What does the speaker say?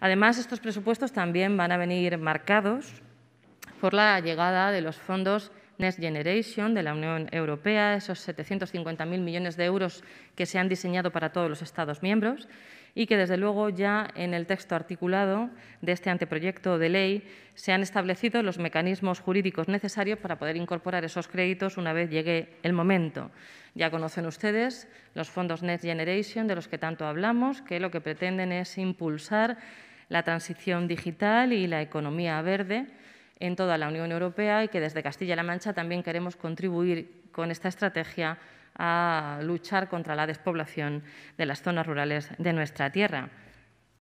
Además, estos presupuestos también van a venir marcados por la llegada de los fondos Next Generation de la Unión Europea, esos 750.000 millones de euros que se han diseñado para todos los Estados miembros y que, desde luego, ya en el texto articulado de este anteproyecto de ley se han establecido los mecanismos jurídicos necesarios para poder incorporar esos créditos una vez llegue el momento. Ya conocen ustedes los fondos Next Generation de los que tanto hablamos, que lo que pretenden es impulsar la transición digital y la economía verde en toda la Unión Europea y que desde Castilla-La Mancha también queremos contribuir con esta estrategia a luchar contra la despoblación de las zonas rurales de nuestra tierra.